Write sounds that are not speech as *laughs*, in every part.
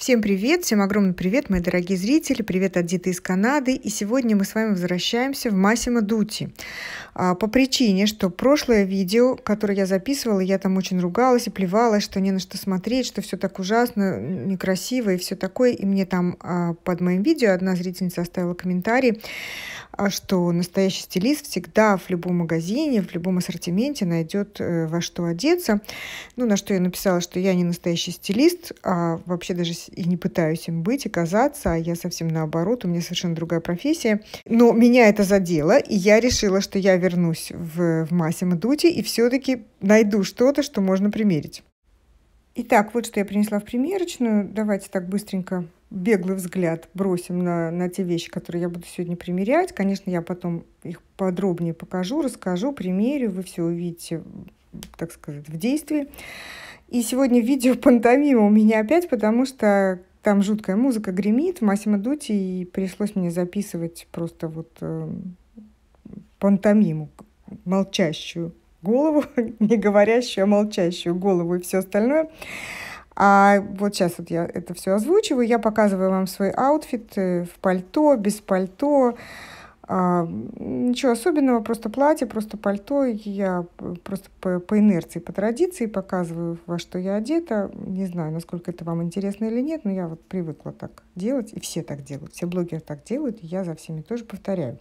Всем привет, всем огромный привет, мои дорогие зрители, привет от Диты из Канады. И сегодня мы с вами возвращаемся в Массимо Дути. А, по причине, что прошлое видео, которое я записывала, я там очень ругалась и плевалась, что не на что смотреть, что все так ужасно, некрасиво и все такое. И мне там а, под моим видео одна зрительница оставила комментарий, а, что настоящий стилист всегда в любом магазине, в любом ассортименте найдет э, во что одеться. Ну, на что я написала, что я не настоящий стилист, а вообще даже и не пытаюсь им быть, и казаться, а я совсем наоборот, у меня совершенно другая профессия. Но меня это задело, и я решила, что я вернусь в, в Массимо Дути и все-таки найду что-то, что можно примерить. Итак, вот что я принесла в примерочную. Давайте так быстренько беглый взгляд бросим на, на те вещи, которые я буду сегодня примерять. Конечно, я потом их подробнее покажу, расскажу, примерю. Вы все увидите, так сказать, в действии. И сегодня видео пантомима у меня опять, потому что там жуткая музыка гремит в Массимо Дути, и пришлось мне записывать просто вот эм, пантомиму, молчащую голову, *laughs* не говорящую, а молчащую голову и все остальное. А вот сейчас вот я это все озвучиваю, я показываю вам свой аутфит э, в пальто, без пальто, а, ничего особенного, просто платье, просто пальто. Я просто по, по инерции, по традиции показываю, во что я одета. Не знаю, насколько это вам интересно или нет, но я вот привыкла так делать, и все так делают. Все блогеры так делают, и я за всеми тоже повторяю.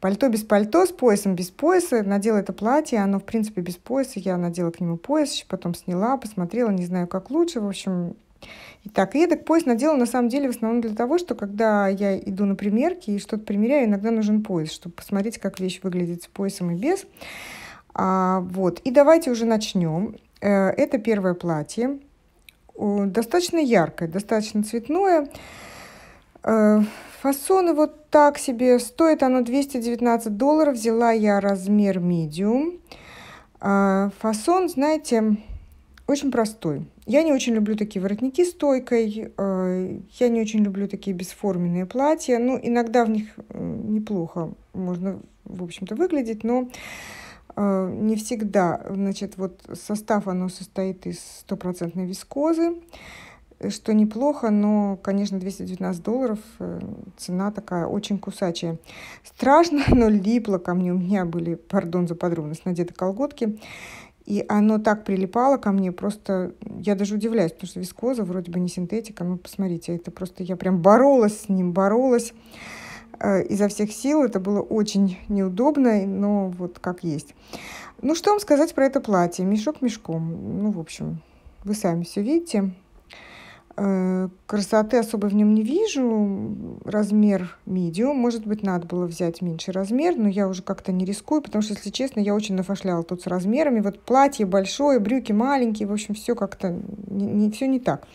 Пальто без пальто, с поясом без пояса. Надела это платье, оно, в принципе, без пояса. Я надела к нему пояс, потом сняла, посмотрела, не знаю, как лучше. В общем, Итак, я так пояс надела на самом деле в основном для того, что когда я иду на примерки и что-то примеряю, иногда нужен пояс, чтобы посмотреть, как вещь выглядит с поясом и без. А, вот. И давайте уже начнем. Э, это первое платье. Достаточно яркое, достаточно цветное. Э, фасоны вот так себе. Стоит оно 219 долларов. Взяла я размер medium. А, фасон, знаете, очень простой. Я не очень люблю такие воротники с стойкой, э, я не очень люблю такие бесформенные платья. Ну, иногда в них э, неплохо можно, в общем-то, выглядеть, но э, не всегда. Значит, вот состав оно состоит из стопроцентной вискозы, что неплохо, но, конечно, 219 долларов цена такая очень кусачая. Страшно, *laughs* но липло ко мне. У меня были, пардон за подробность, надеты колготки. И оно так прилипало ко мне, просто я даже удивляюсь, потому что вискоза вроде бы не синтетика, но ну, посмотрите, это просто я прям боролась с ним, боролась э, изо всех сил. Это было очень неудобно, но вот как есть. Ну, что вам сказать про это платье? Мешок мешком. Ну, в общем, вы сами все видите. Э, красоты особо в нем не вижу. Размер medium. Может быть, надо было взять меньше размер, но я уже как-то не рискую, потому что, если честно, я очень нафашляла тут с размерами. Вот платье большое, брюки маленькие, в общем, все как-то не, не, все не так.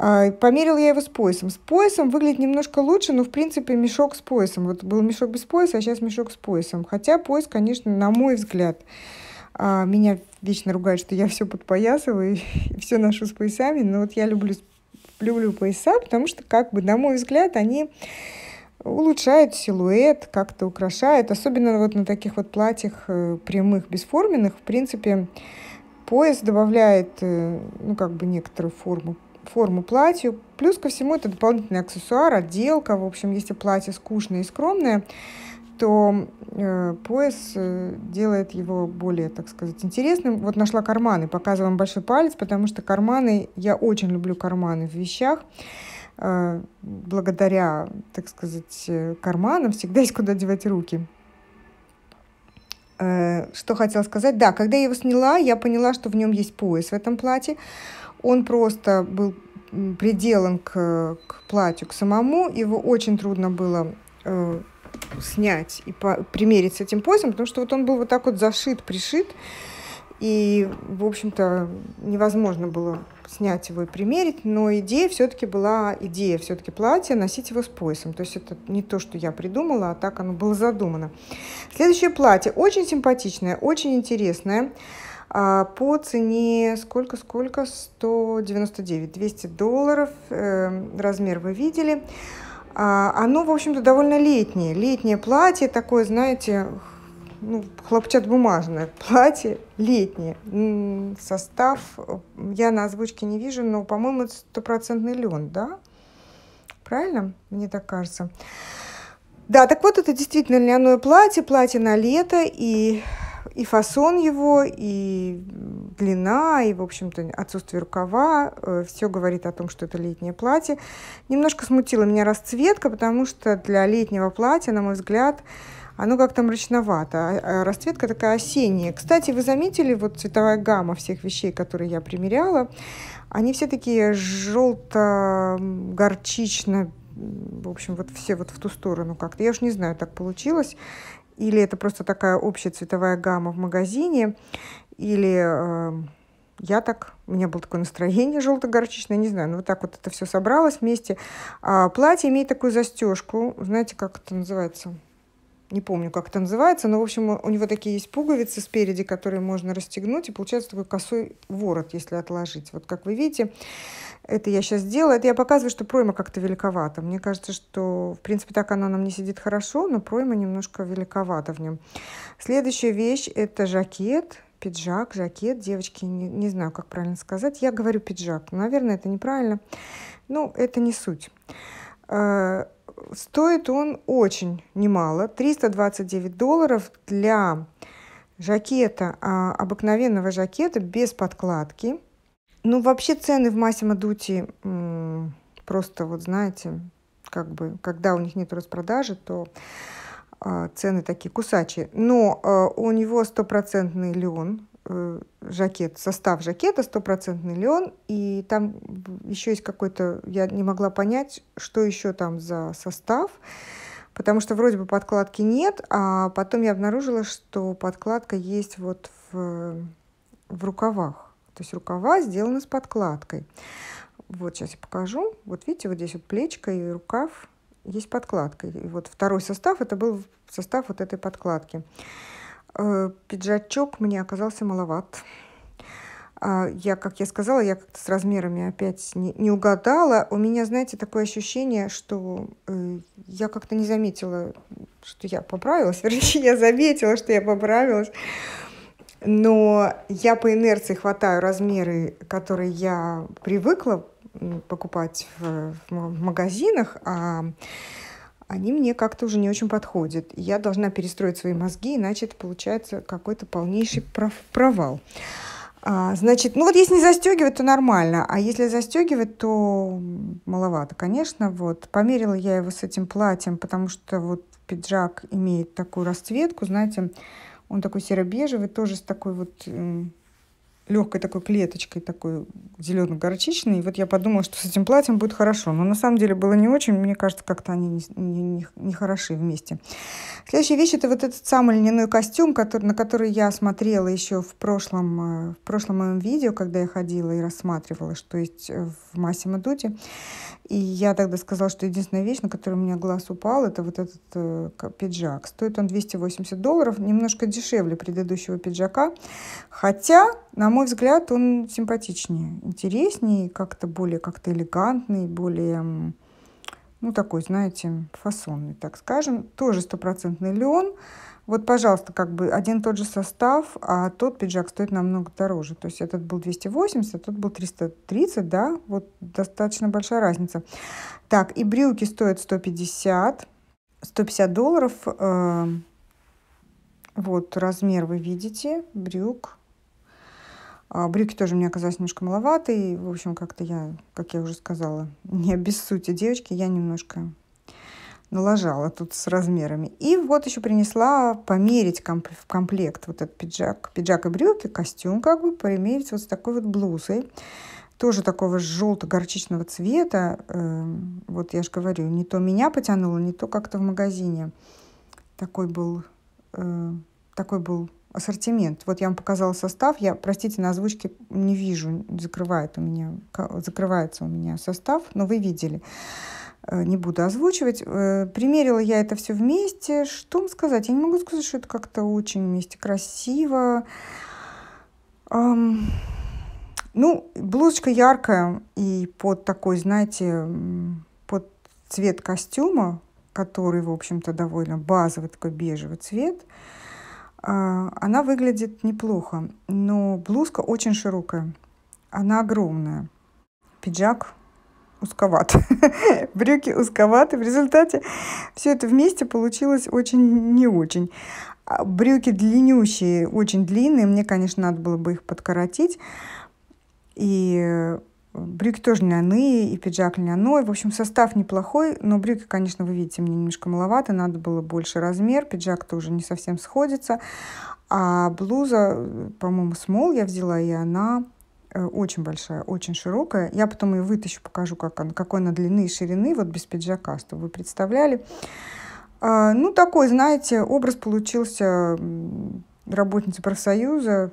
А, померила я его с поясом. С поясом выглядит немножко лучше, но, в принципе, мешок с поясом. Вот был мешок без пояса, а сейчас мешок с поясом. Хотя пояс, конечно, на мой взгляд, а, меня вечно ругают, что я все подпоясываю и *laughs* все ношу с поясами, но вот я люблю люблю пояса, потому что, как бы, на мой взгляд, они улучшают силуэт, как-то украшают, особенно вот на таких вот платьях э, прямых, бесформенных, в принципе, пояс добавляет, э, ну, как бы, некоторую форму форму платью. Плюс ко всему это дополнительный аксессуар, отделка. В общем, если платье скучное и скромное, то э, пояс э, делает его более, так сказать, интересным. Вот нашла карманы, показываю вам большой палец, потому что карманы, я очень люблю карманы в вещах. Э, благодаря, так сказать, э, карманам всегда *laughs* есть куда девать руки. Э, что хотела сказать? Да, когда я его сняла, я поняла, что в нем есть пояс в этом платье. Он просто был приделан к, к платью, к самому. Его очень трудно было э, снять и по- примерить с этим поясом, потому что вот он был вот так вот зашит, пришит, и, в общем-то, невозможно было снять его и примерить, но идея все-таки была, идея все-таки платья, носить его с поясом. То есть это не то, что я придумала, а так оно было задумано. Следующее платье очень симпатичное, очень интересное. А, по цене сколько-сколько? 199, 200 долларов. Эм, размер вы видели. А, оно, в общем-то, довольно летнее. Летнее платье такое, знаете, ну, хлопчат-бумажное *laughs* платье, летнее. Состав я на озвучке не вижу, но, по-моему, это стопроцентный лен, да? Правильно? Мне так кажется. Да, так вот, это действительно льняное платье, платье на лето, и и фасон его, и длина, и, в общем-то, отсутствие рукава. Э, все говорит о том, что это летнее платье. Немножко смутила меня расцветка, потому что для летнего платья, на мой взгляд, оно как-то мрачновато. А, а расцветка такая осенняя. Кстати, вы заметили, вот цветовая гамма всех вещей, которые я примеряла, они все такие желто-горчично, в общем, вот все вот в ту сторону как-то. Я уж не знаю, так получилось или это просто такая общая цветовая гамма в магазине, или э, я так, у меня было такое настроение желто-горчичное, не знаю, но ну, вот так вот это все собралось вместе. А платье имеет такую застежку, знаете, как это называется? не помню, как это называется, но, в общем, у него такие есть пуговицы спереди, которые можно расстегнуть, и получается такой косой ворот, если отложить. Вот как вы видите, это я сейчас делаю. Это я показываю, что пройма как-то великовата. Мне кажется, что, в принципе, так она нам не сидит хорошо, но пройма немножко великовата в нем. Следующая вещь – это жакет пиджак, жакет. Девочки, не, не знаю, как правильно сказать. Я говорю пиджак. Наверное, это неправильно. Ну, это не суть. Э, стоит он очень немало, 329 долларов для жакета, а, обыкновенного жакета без подкладки. Ну, вообще цены в Массимо Дути просто, вот знаете, как бы, когда у них нет распродажи, то а, цены такие кусачие. Но э, у него стопроцентный лен, Э, жакет, состав жакета, стопроцентный ли он, и там еще есть какой-то, я не могла понять, что еще там за состав, потому что вроде бы подкладки нет, а потом я обнаружила, что подкладка есть вот в, в рукавах, то есть рукава сделаны с подкладкой. Вот сейчас я покажу, вот видите, вот здесь вот плечка и рукав есть подкладка, и вот второй состав, это был состав вот этой подкладки. Э, пиджачок мне оказался маловат. А, я, как я сказала, я как-то с размерами опять не, не угадала. У меня, знаете, такое ощущение, что э, я как-то не заметила, что я поправилась. *laughs* Вернее, я заметила, что я поправилась. Но я по инерции хватаю размеры, которые я привыкла покупать в, в магазинах, а они мне как-то уже не очень подходят. Я должна перестроить свои мозги, иначе это получается какой-то полнейший провал. А, значит, ну вот если не застегивать, то нормально, а если застегивать, то маловато, конечно. Вот померила я его с этим платьем, потому что вот пиджак имеет такую расцветку, знаете, он такой серо-бежевый, тоже с такой вот легкой такой клеточкой, такой зелено-горчичной. И вот я подумала, что с этим платьем будет хорошо. Но на самом деле было не очень. Мне кажется, как-то они не, не, не хороши вместе. Следующая вещь – это вот этот самый льняной костюм, который, на который я смотрела еще в прошлом, э, в прошлом моем видео, когда я ходила и рассматривала, что есть э, в Массимо Дути. И я тогда сказала, что единственная вещь, на которую у меня глаз упал, это вот этот э, пиджак. Стоит он 280 долларов, немножко дешевле предыдущего пиджака. Хотя на мой взгляд, он симпатичнее, интереснее, как-то более как-то элегантный, более, ну, такой, знаете, фасонный, так скажем. Тоже стопроцентный леон. Вот, пожалуйста, как бы один тот же состав, а тот пиджак стоит намного дороже. То есть этот был 280, а тот был 330, да? Вот достаточно большая разница. Так, и брюки стоят 150, 150 долларов. Э, вот размер вы видите брюк а, брюки тоже мне оказались немножко маловаты. И, в общем, как-то я, как я уже сказала, *laughs* не обессудьте, девочки, я немножко налажала тут с размерами. И вот еще принесла померить комп в комплект вот этот пиджак. Пиджак и брюки, костюм как бы, примерить вот с такой вот блузой. Тоже такого желто-горчичного цвета. Эм, вот я же говорю, не то меня потянуло, не то как-то в магазине. Такой был, э, такой был ассортимент. Вот я вам показала состав. Я, простите, на озвучке не вижу. Закрывает у меня, закрывается у меня состав, но вы видели. Э, не буду озвучивать. Э, примерила я это все вместе. Что вам сказать? Я не могу сказать, что это как-то очень вместе красиво. Ну, блузочка яркая и под такой, знаете, под цвет костюма, который, в общем-то, довольно базовый такой бежевый цвет. А, она выглядит неплохо, но блузка очень широкая. Она огромная. Пиджак узковат. *laughs* Брюки узковаты. В результате все это вместе получилось очень не очень. А, брюки длиннющие, очень длинные. Мне, конечно, надо было бы их подкоротить. И Брюки тоже льняные, и пиджак льняной. В общем, состав неплохой, но брюки, конечно, вы видите, мне немножко маловато, надо было больше размер, пиджак тоже не совсем сходится. А блуза, по-моему, смол я взяла, и она э, очень большая, очень широкая. Я потом ее вытащу, покажу, как она, какой она длины и ширины, вот без пиджака, чтобы вы представляли. А, ну, такой, знаете, образ получился работницы профсоюза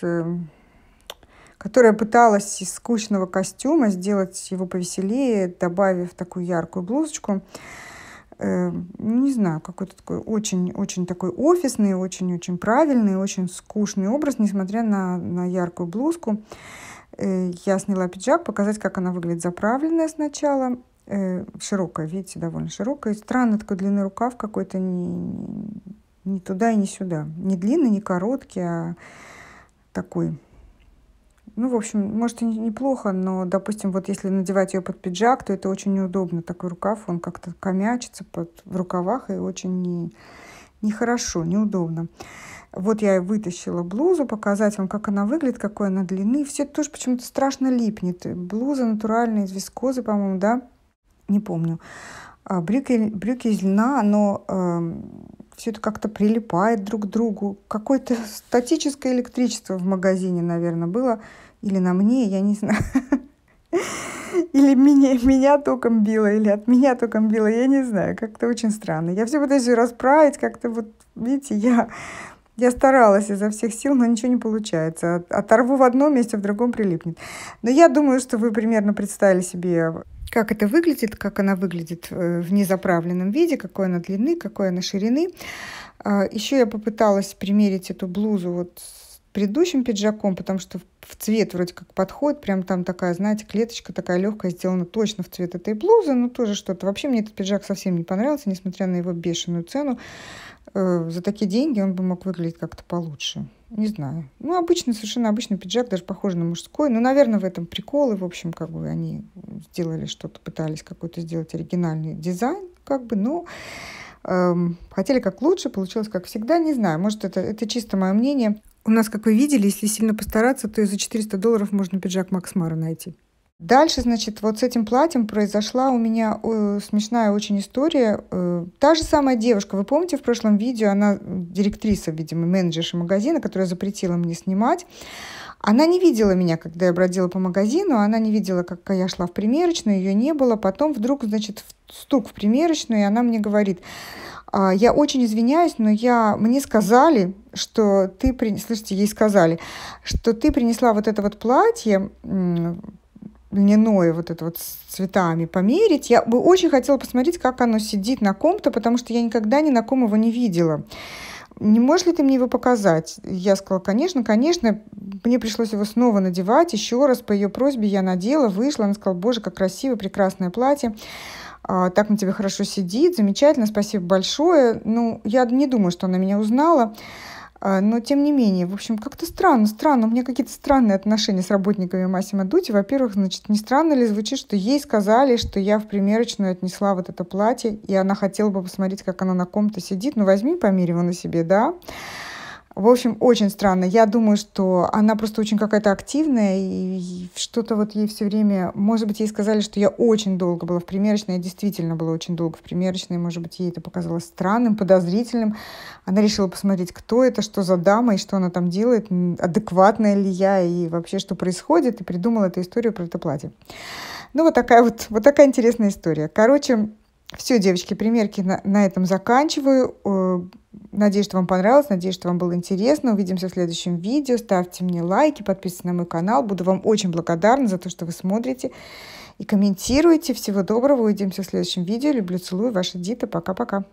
с которая пыталась из скучного костюма сделать его повеселее, добавив такую яркую блузочку. Э, не знаю, какой-то такой очень-очень такой офисный, очень-очень правильный, очень скучный образ, несмотря на, на яркую блузку. Э, я сняла пиджак, показать, как она выглядит заправленная сначала. Э, широкая, видите, довольно широкая. Странно, такой длинный рукав какой-то не, не туда и не сюда. Не длинный, не короткий, а такой ну, в общем, может, и неплохо, но, допустим, вот если надевать ее под пиджак, то это очень неудобно. Такой рукав, он как-то комячится под, в рукавах, и очень не, нехорошо, неудобно. Вот я и вытащила блузу, показать вам, как она выглядит, какой она длины. Все тоже почему-то страшно липнет. Блуза натуральная, из вискозы, по-моему, да? Не помню. А брюки, брюки из льна, но... Э, все это как-то прилипает друг к другу. Какое-то *laughs* статическое электричество в магазине, наверное, было. Или на мне, я не знаю. *laughs* Или меня, меня током било, или от меня током било, я не знаю, как-то очень странно. Я все пытаюсь расправить, как-то вот, видите, я, я старалась изо всех сил, но ничего не получается. Оторву в одном месте, в другом прилипнет. Но я думаю, что вы примерно представили себе как это выглядит, как она выглядит э, в незаправленном виде, какой она длины, какой она ширины. А, Еще я попыталась примерить эту блузу вот с предыдущим пиджаком, потому что в цвет вроде как подходит, прям там такая, знаете, клеточка такая легкая, сделана точно в цвет этой блузы, но тоже что-то. Вообще мне этот пиджак совсем не понравился, несмотря на его бешеную цену. Э, за такие деньги он бы мог выглядеть как-то получше. Не знаю. Ну, обычный, совершенно обычный пиджак, даже похожий на мужской. Ну, наверное, в этом приколы. В общем, как бы они сделали что-то, пытались какой-то сделать оригинальный дизайн, как бы, но эм, хотели как лучше, получилось как всегда. Не знаю, может, это, это чисто мое мнение. У нас, как вы видели, если сильно постараться, то и за 400 долларов можно пиджак Максмара найти. Дальше, значит, вот с этим платьем произошла у меня э, смешная очень история. Э, та же самая девушка, вы помните в прошлом видео, она э, директриса, видимо, менеджерша магазина, которая запретила мне снимать. Она не видела меня, когда я бродила по магазину, она не видела, как я шла в примерочную, ее не было. Потом вдруг, значит, стук в примерочную, и она мне говорит, «А, я очень извиняюсь, но я, мне сказали, что ты, при... слышите, ей сказали, что ты принесла вот это вот платье, льняное вот это вот с цветами померить. Я бы очень хотела посмотреть, как оно сидит на ком-то, потому что я никогда ни на ком его не видела. Не можешь ли ты мне его показать? Я сказала, конечно, конечно. Мне пришлось его снова надевать. Еще раз по ее просьбе я надела, вышла. Она сказала, боже, как красиво, прекрасное платье. А, так на тебе хорошо сидит, замечательно, спасибо большое. Ну, я не думаю, что она меня узнала. А, но, тем не менее, в общем, как-то странно, странно. У меня какие-то странные отношения с работниками Массимо Дути. Во-первых, значит, не странно ли звучит, что ей сказали, что я в примерочную отнесла вот это платье, и она хотела бы посмотреть, как она на ком-то сидит. Ну, возьми, помери его на себе, да? В общем, очень странно. Я думаю, что она просто очень какая-то активная, и что-то вот ей все время... Может быть, ей сказали, что я очень долго была в примерочной. Я действительно была очень долго в примерочной. Может быть, ей это показалось странным, подозрительным. Она решила посмотреть, кто это, что за дама, и что она там делает, адекватная ли я, и вообще, что происходит. И придумала эту историю про это платье. Ну, вот такая вот, вот такая интересная история. Короче, все, девочки, примерки на, на этом заканчиваю. Э, Надеюсь, что вам понравилось, надеюсь, что вам было интересно. Увидимся в следующем видео. Ставьте мне лайки, подписывайтесь на мой канал. Буду вам очень благодарна за то, что вы смотрите и комментируете. Всего доброго. Увидимся в следующем видео. Люблю, целую. Ваша Дита. Пока-пока.